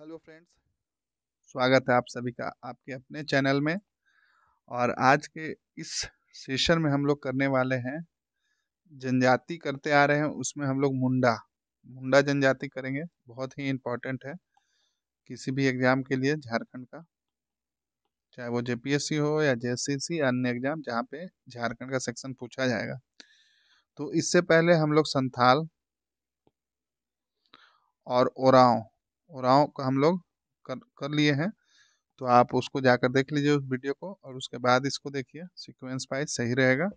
hello friends स्वागत है आप सभी का आपके अपने चैनल में और आज के इस सेशन में हम लोग करने वाले हैं जनजाति करते आ रहे हैं उसमें हम लोग मुंडा मुंडा जनजाति करेंगे बहुत ही इम्पोर्टेंट है किसी भी एग्ज़ाम के लिए झारखंड का चाहे वो जेपीएससी हो या जेसीसी अन्य एग्ज़ाम जहाँ पे झारखंड का सेक्शन पूछा जाएगा तो इससे पहले हम लोग संथाल और ओराव उड़ाव का हम लोग कर कर लिए हैं तो आप उसको जाकर देख लीजिए उस वीडियो को और उसके बाद इसको देखिए सिक्वेंस वाइज सही रहेगा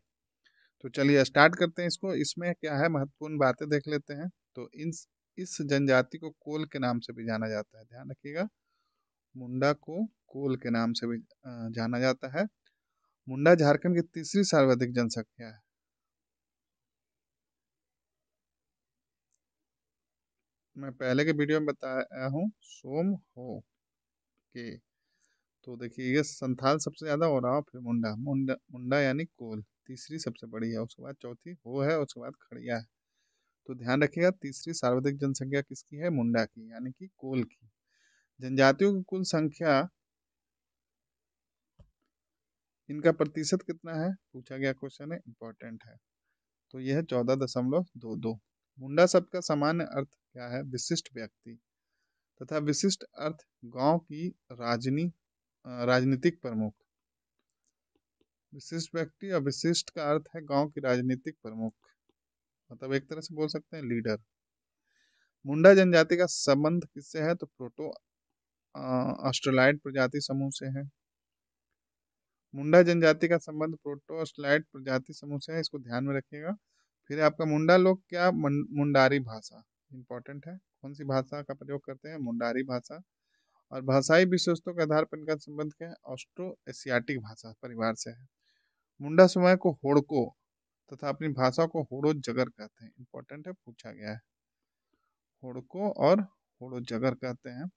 तो चलिए स्टार्ट करते हैं इसको इसमें क्या है महत्वपूर्ण बातें देख लेते हैं तो इन इस जनजाति को कोल के नाम से भी जाना जाता है ध्यान रखिएगा मुंडा को कोल के नाम से भी जाना जाता है मुंडा झारखंड की तीसरी सर्वाधिक जनसंख्या है मैं पहले के वीडियो में बताया हूँ सोम हो के तो देखिए ये संथाल सबसे ज़्यादा हो रहा है फिर मुंडा मुंडा मुंडा यानी कोल तीसरी सबसे बड़ी है उसके बाद चौथी हो है उसके बाद खड़िया है तो ध्यान रखिएगा तीसरी सार्वधिक जनसंख्या किसकी है मुंडा की यानी कि कोल की जनजातियों की कुल संख्या इनका प्रतिशत कितना है पूछा गया क्वेश्चन है इंपॉर्टेंट है तो यह है चौदह दशमलव दो दो मुंडा शब्द का सामान्य अर्थ क्या है विशिष्ट व्यक्ति तथा विशिष्ट अर्थ गांव की राजनी राजनीतिक प्रमुख विशिष्ट व्यक्ति और विशिष्ट का अर्थ है गांव की राजनीतिक प्रमुख मतलब एक तरह से बोल सकते हैं लीडर मुंडा जनजाति का संबंध किससे है तो प्रोटो ऑस्ट्रेलाइड प्रजाति समूह से है मुंडा जनजाति का संबंध प्रोटो ऑस्ट्रेलाइड प्रजाति समूह से है इसको ध्यान में रखिएगा फिर आपका मुंडा लोग क्या मुंडारी भाषा इम्पॉर्टेंट है कौन सी भाषा का प्रयोग करते हैं मुंडारी भाषा और भाषाई विशेषताओं के आधार पर इनका संबंध क्या है ऑस्ट्रो एशियाटिक भाषा परिवार से है मुंडा समय को होड़को तथा अपनी भाषा को होड़ो जगर कहते हैं इंपॉर्टेंट है पूछा गया है होड़को और होड़ो जगर कहते हैं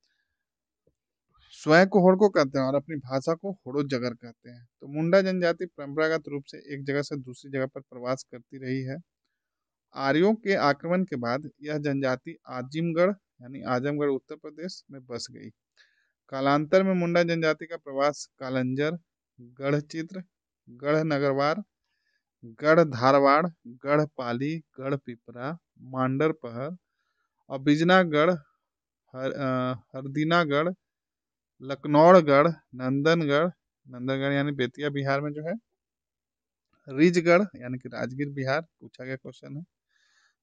स्वयं को होड़को कहते हैं और अपनी भाषा को होड़ो जगर कहते हैं तो मुंडा जनजाति परंपरागत रूप से एक जगह से दूसरी जगह पर प्रवास करती रही है आर्यों के आक्रमण के बाद यह जनजाति आजिमगढ़ यानी आजमगढ़ उत्तर प्रदेश में बस गई कालांतर में मुंडा जनजाति का प्रवास कालंजर गढ़ चित्र गढ़ नगरवार गढ़ धारवाड़ गढ़ पाली गढ़ पिपरा मांडर पहर और बिजनागढ़ हर हरदीनागढ़ लखनौड़गढ़ नंदनगढ़ नंदनगढ़ यानी बेतिया बिहार में जो है रिजगढ़ यानी कि राजगीर बिहार पूछा गया क्वेश्चन है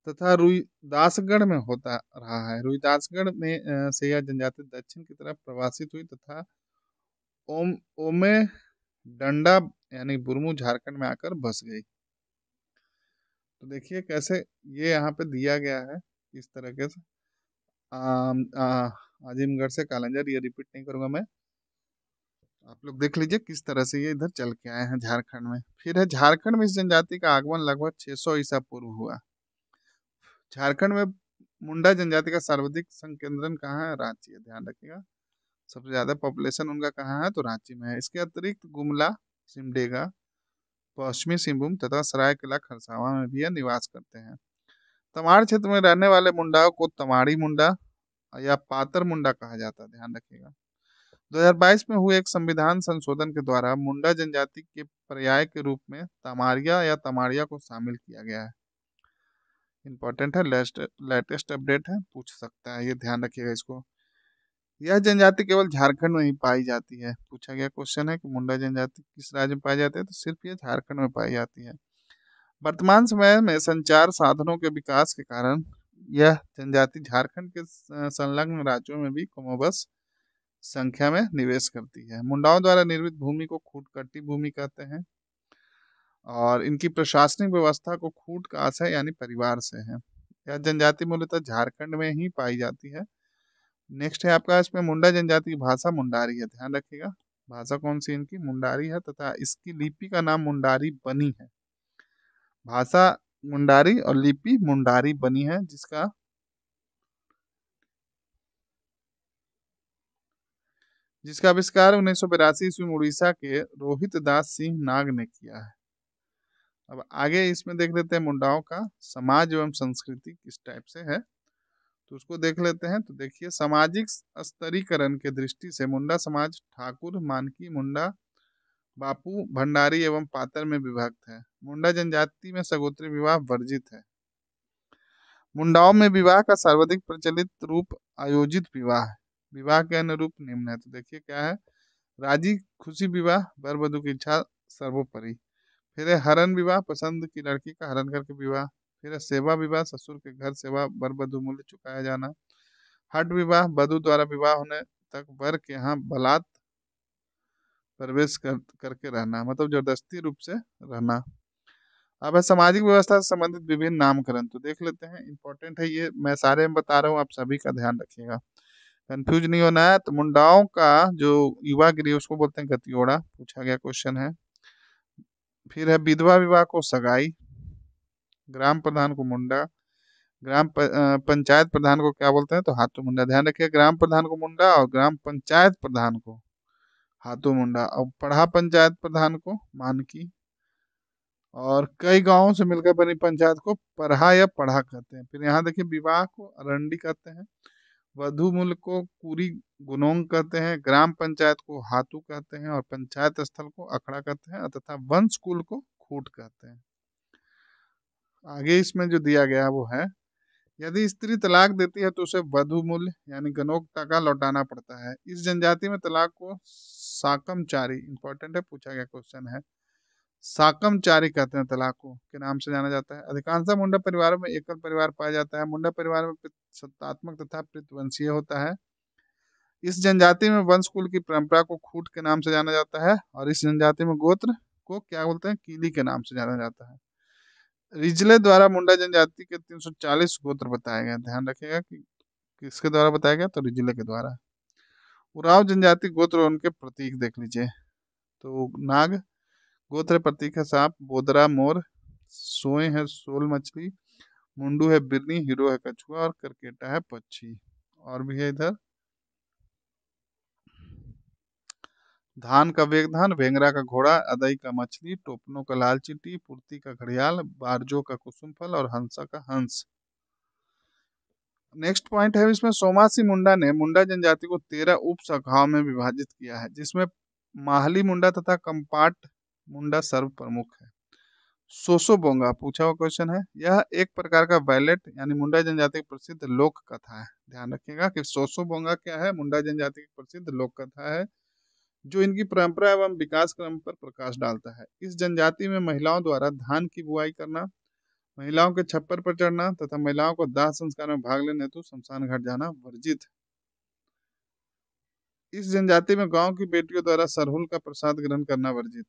तथा रुईदासगढ़ में होता रहा है रुईदासगढ़ में से यह जनजाति दक्षिण की तरफ प्रवासित हुई तथा ओम ओमे डंडा यानी बुरमू झारखंड में आकर बस गई तो देखिए कैसे ये यहाँ पे दिया गया है इस तरह से आजिमगढ़ से कालंजर ये रिपीट नहीं करूंगा मैं आप लोग देख लीजिए किस तरह से ये इधर चल के आए हैं झारखंड में फिर है झारखंड में इस जनजाति का आगमन लगभग 600 ईसा पूर्व हुआ झारखंड में मुंडा जनजाति का सर्वाधिक संकेंद्रण कहाँ है रांची है ध्यान रखिएगा सबसे ज़्यादा पॉपुलेशन उनका कहाँ है तो रांची में है इसके अतिरिक्त गुमला सिमडेगा पश्चिमी सिंहभूम तथा सरायकला खरसावा में भी निवास करते हैं तमाड़ क्षेत्र में रहने वाले मुंडाओं को तमाड़ी मुंडा या पातर मुंडा कहा जाता है ध्यान रखिएगा 2022 में हुए एक संविधान संशोधन के द्वारा मुंडा जनजाति के पर्याय के रूप में तमारिया या तमारिया को शामिल किया गया है इंपॉर्टेंट है लेटेस्ट लेटेस्ट अपडेट है पूछ सकता है ये ध्यान रखिएगा इसको यह जनजाति केवल झारखंड में ही पाई जाती है पूछा गया क्वेश्चन है कि मुंडा जनजाति किस राज्य में पाई जाती है तो सिर्फ ये झारखंड में पाई जाती है वर्तमान समय में संचार साधनों के विकास के कारण यह जनजाति झारखंड के संलग्न राज्यों में भी कमोबस संख्या में निवेश करती है मुंडाओं द्वारा निर्मित भूमि को खूटकट्टी भूमि कहते हैं और इनकी प्रशासनिक व्यवस्था को खूट का आशय यानी परिवार से है यह जनजाति मूलतः झारखंड में ही पाई जाती है नेक्स्ट है आपका इसमें मुंडा जनजाति की भाषा मुंडारी है ध्यान रखिएगा भाषा कौन सी इनकी मुंडारी है तथा इसकी लिपि का नाम मुंडारी बनी है भाषा मुंडारी और लिपि मुंडारी बनी है जिसका जिसका आविष्कार उन्नीस सौ बिरासी ईस्वी में उड़ीसा के रोहित दास सिंह नाग ने किया है अब आगे इसमें देख लेते हैं मुंडाओं का समाज एवं संस्कृति किस टाइप से है तो उसको देख लेते हैं तो देखिए सामाजिक स्तरीकरण के दृष्टि से मुंडा समाज ठाकुर मानकी मुंडा बापू भंडारी एवं पातर में विभक्त है मुंडा जनजाति में सगोत्री विवाह वर्जित है मुंडाओं में विवाह का सर्वाधिक प्रचलित रूप आयोजित विवाह है विवाह के अनुरूप निम्न है तो देखिए क्या है राजी खुशी विवाह वर की इच्छा सर्वोपरि फिर हरण विवाह पसंद की लड़की का हरण करके विवाह फिर सेवा विवाह ससुर के घर सेवा बर बधु मूल्य चुकाया जाना हट विवाह बधु द्वारा विवाह होने तक वर के यहाँ बलात् प्रवेश कर, करके रहना मतलब जबरदस्ती रूप से रहना अब है सामाजिक व्यवस्था से संबंधित विभिन्न नामकरण तो देख लेते हैं इंपॉर्टेंट है ये मैं सारे में बता रहा हूँ आप सभी का ध्यान रखिएगा कंफ्यूज नहीं होना है तो मुंडाओं का जो युवा गृह उसको बोलते हैं गतियोड़ा पूछा गया क्वेश्चन है फिर है विधवा विवाह को सगाई ग्राम प्रधान को मुंडा ग्राम पंचायत प्रधान को क्या बोलते हैं तो हाथों मुंडा ध्यान रखिए ग्राम प्रधान को मुंडा और ग्राम पंचायत प्रधान को हाथों मुंडा और पढ़ा पंचायत प्रधान को मानकी और कई गांवों से मिलकर बनी पंचायत को पढ़ा या पढ़ा कहते हैं फिर यहाँ देखिए विवाह को अरंडी कहते हैं वधुमूल को कुरी गुनोंग कहते हैं ग्राम पंचायत को हाथू कहते हैं और पंचायत स्थल को अखड़ा कहते हैं तथा वंश कुल को खूट कहते हैं आगे इसमें जो दिया गया वो है यदि स्त्री तलाक देती है तो उसे वधु मूल्य यानी गनोकता का लौटाना पड़ता है इस जनजाति में तलाक को साकमचारी इंपॉर्टेंट है पूछा गया क्वेश्चन है साकमचारी कहते हैं तलाक को के नाम से जाना जाता है अधिकांश मुंडा परिवारों में एकल परिवार पाया जाता है मुंडा परिवार में सत्तात्मक तथा प्रतिवंशीय होता है इस जनजाति में वंश कुल की परंपरा को खूट के नाम से जाना जाता है और इस जनजाति में गोत्र को क्या बोलते हैं कीली के नाम से जाना जाता है रिजले द्वारा मुंडा जनजाति के 340 गोत्र बताए गए ध्यान रखिएगा कि किसके द्वारा बताया गया तो रिजले के द्वारा उराव जनजाति गोत्र उनके प्रतीक देख लीजिए तो नाग गोत्र प्रतीक है सांप बोदरा मोर सोए है सोल मछली मुंडू है बिरनी हीरो है कछुआ और करकेटा है पक्षी और भी है इधर धान का वेगधान भेंगरा का घोड़ा अदई का मछली टोपनों का लाल चिट्टी पूर्ति का घड़ियाल बारजो का कुसुम फल और हंसा का हंस नेक्स्ट पॉइंट है इसमें सोमासी मुंडा ने मुंडा जनजाति को तेरह उप शाखाओं में विभाजित किया है जिसमें माहली मुंडा तथा कंपाट मुंडा सर्व प्रमुख है सोसो बोंगा पूछा हुआ क्वेश्चन है यह एक प्रकार का वैलेट यानी मुंडा जनजाति की प्रसिद्ध लोक कथा है ध्यान रखिएगा कि सोसो बोंगा क्या है मुंडा जनजाति की प्रसिद्ध लोक कथा है जो इनकी परंपरा एवं विकास क्रम पर प्रकाश डालता है इस जनजाति में महिलाओं द्वारा धान की बुआई करना महिलाओं के छप्पर पर चढ़ना तथा महिलाओं को दाह संस्कार में भाग लेने हेतु शमशान घाट जाना वर्जित इस जनजाति में गांव की बेटियों द्वारा सरहुल का प्रसाद ग्रहण करना वर्जित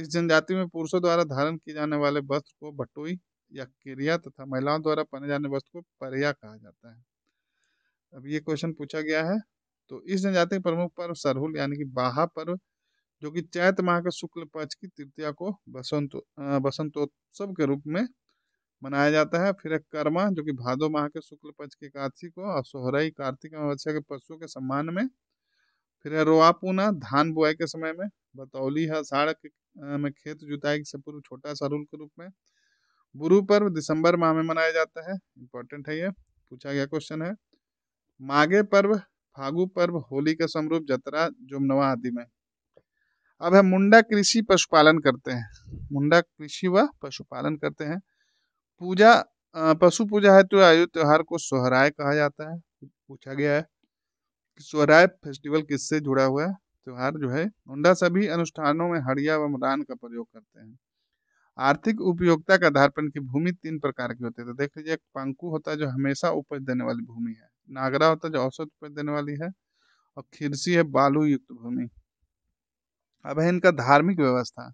इस जनजाति में पुरुषों द्वारा धारण किए जाने वाले वस्त्र को भटोई या किरिया तथा महिलाओं द्वारा पहने जाने वस्त्र को परिया कहा जाता है अब ये क्वेश्चन पूछा गया है तो इस जनजाति के प्रमुख पर्व सरहुल यानी कि बाहा पर्व जो कि चैत माह के शुक्ल पक्ष की तृतीया को बसंत बसंतोत्सव के रूप में मनाया जाता है फिर एक कर्मा जो कि भादो माह के शुक्ल पक्ष की एकादशी को और सोहराई कार्तिक अमावस्या के पशुओं के सम्मान में फिर है रोआ पूना धान बुआई के समय में बतौली है अषाढ़ में खेत जुताई से पूर्व छोटा सा रूल के रूप में गुरु पर्व दिसंबर माह में मनाया जाता है इंपॉर्टेंट है ये पूछा गया क्वेश्चन है मागे पर्व फागु पर्व होली का समरूप जतरा जुमनवा आदि में अब है मुंडा कृषि पशुपालन करते हैं मुंडा कृषि व पशुपालन करते हैं पूजा पशु पूजा है तो आयु त्योहार को सोहराय कहा जाता है पूछा गया है कि सोहराय फेस्टिवल किससे जुड़ा हुआ है त्यौहार जो है मुंडा सभी अनुष्ठानों में हड़िया व मुरान का प्रयोग करते हैं आर्थिक उपयोगिता का आधार पर इनकी भूमि तीन प्रकार की होती है तो देख लीजिए पंकु होता है जो हमेशा उपज देने वाली भूमि है नागरा होता है जो औसत उपज देने वाली है और खिरसी है बालू युक्त भूमि अब है इनका धार्मिक व्यवस्था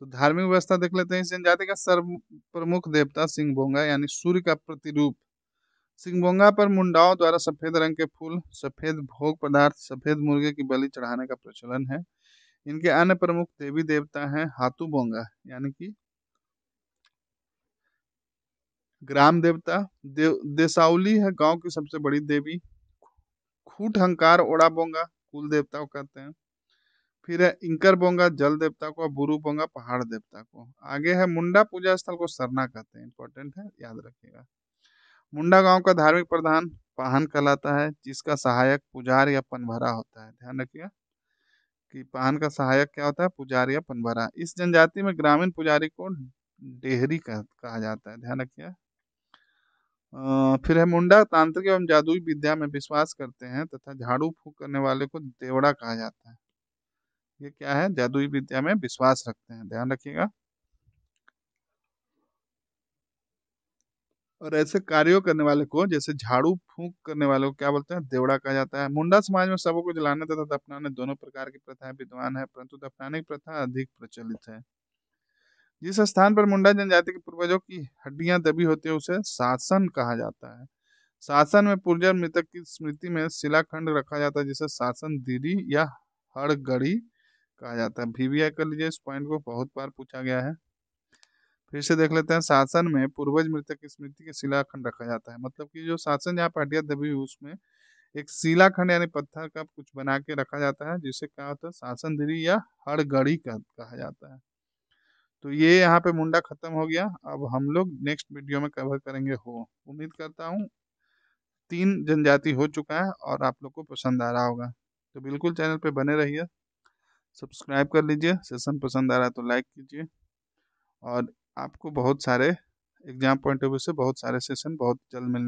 तो धार्मिक व्यवस्था देख लेते हैं इस जनजाति का सर्व प्रमुख देवता सिंह बोंगा यानी सूर्य का प्रतिरूप सिंगबोंगा पर मुंडाओं द्वारा सफेद रंग के फूल सफेद भोग पदार्थ सफेद मुर्गे की बलि चढ़ाने का प्रचलन है इनके अन्य प्रमुख देवी देवता हैं हाथू बोंगा यानी कि ग्राम देवता देव देसाउली है गांव की सबसे बड़ी देवी खूट हंकार ओड़ा बोंगा कुल देवता को कहते हैं फिर है इंकर बोंगा जल देवता को बुरु बोंगा पहाड़ देवता को आगे है मुंडा पूजा स्थल को सरना कहते हैं इंपॉर्टेंट है याद रखेगा मुंडा गांव का धार्मिक प्रधान पाहन कहलाता है जिसका सहायक पुजार या पनभरा होता है ध्यान रखिएगा कि पाहन का सहायक क्या होता है पुजार या पनभरा इस जनजाति में ग्रामीण पुजारी को डेहरी कह, कहा जाता है ध्यान रखिए फिर है मुंडा तांत्रिक एवं जादुई विद्या में विश्वास करते हैं तथा झाड़ू फूक करने वाले को देवड़ा कहा जाता है ये क्या है जादुई विद्या में विश्वास रखते हैं ध्यान रखिएगा और ऐसे कार्यों करने वाले को जैसे झाड़ू फूंक करने वाले को क्या बोलते हैं देवड़ा कहा जाता है मुंडा समाज में सबों को जलाने तथा दफनाने दोनों प्रकार की प्रथाएं विद्वान है परंतु दफनाने की प्रथा अधिक प्रचलित है जिस स्थान पर मुंडा जनजाति के पूर्वजों की हड्डियां दबी होती है उसे शासन कहा जाता है शासन में पूर्जा मृतक की स्मृति में शिलाखंड रखा जाता है जिसे शासन दीरी या हड़गड़ी कहा जाता है भी, कर लीजिए इस पॉइंट को बहुत बार पूछा गया है फिर से देख लेते हैं शासन में पूर्वज मृतक की स्मृति के शिलाखंड रखा जाता है मतलब कि जो शासन जहाँ पर हटिया दबी हुई उसमें एक शिलाखंड यानी पत्थर का कुछ बना के रखा जाता है जिसे कहा होता है शासन धीरी या हड़गड़ी कहा जाता है तो ये यहाँ पे मुंडा खत्म हो गया अब हम लोग नेक्स्ट वीडियो में कवर करेंगे हो उम्मीद करता हूँ तीन जनजाति हो चुका है और आप लोग को पसंद आ रहा होगा तो बिल्कुल चैनल पे बने रहिए सब्सक्राइब कर लीजिए सेशन पसंद आ रहा है तो लाइक कीजिए और आपको बहुत सारे एग्जाम पॉइंट ऑफ व्यू से बहुत सारे सेशन बहुत जल्द मिलने